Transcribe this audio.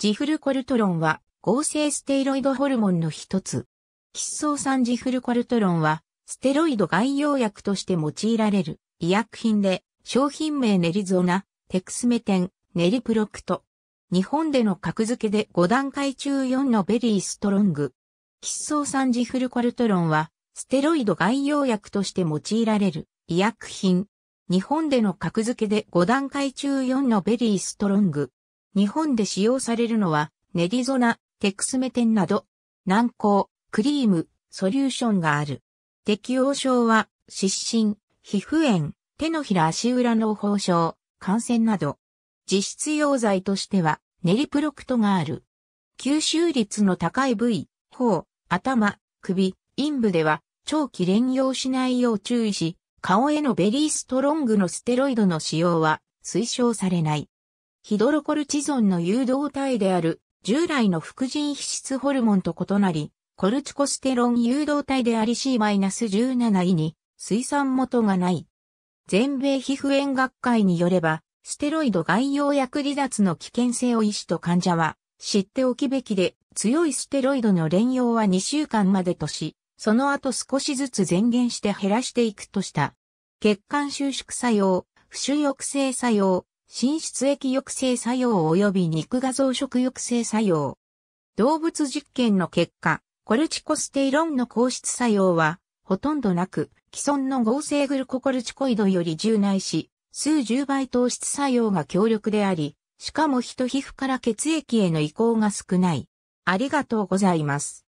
ジフルコルトロンは合成ステロイドホルモンの一つ。喫草酸ジフルコルトロンはステロイド外用薬として用いられる医薬品で商品名ネリゾナ、テクスメテン、ネリプロクト。日本での格付けで5段階中4のベリーストロング。喫草酸ジフルコルトロンはステロイド外用薬として用いられる医薬品。日本での格付けで5段階中4のベリーストロング。日本で使用されるのは、ネディゾナ、テクスメテンなど、軟膏、クリーム、ソリューションがある。適応症は、湿疹、皮膚炎、手のひら足裏の包症、感染など。実質用剤としては、ネリプロクトがある。吸収率の高い部位、頬、頭、首、陰部では、長期連用しないよう注意し、顔へのベリーストロングのステロイドの使用は推奨されない。ヒドロコルチゾンの誘導体である従来の副腎皮質ホルモンと異なり、コルチコステロン誘導体であり C-17E に水産元がない。全米皮膚炎学会によれば、ステロイド外用薬離脱の危険性を医師と患者は知っておきべきで、強いステロイドの連用は2週間までとし、その後少しずつ前減して減らしていくとした。血管収縮作用、不腫抑制作用、浸出液抑制作用及び肉画増殖抑制作用。動物実験の結果、コルチコステイロンの硬質作用は、ほとんどなく、既存の合成グルココルチコイドより従内し、数十倍糖質作用が強力であり、しかも人皮膚から血液への移行が少ない。ありがとうございます。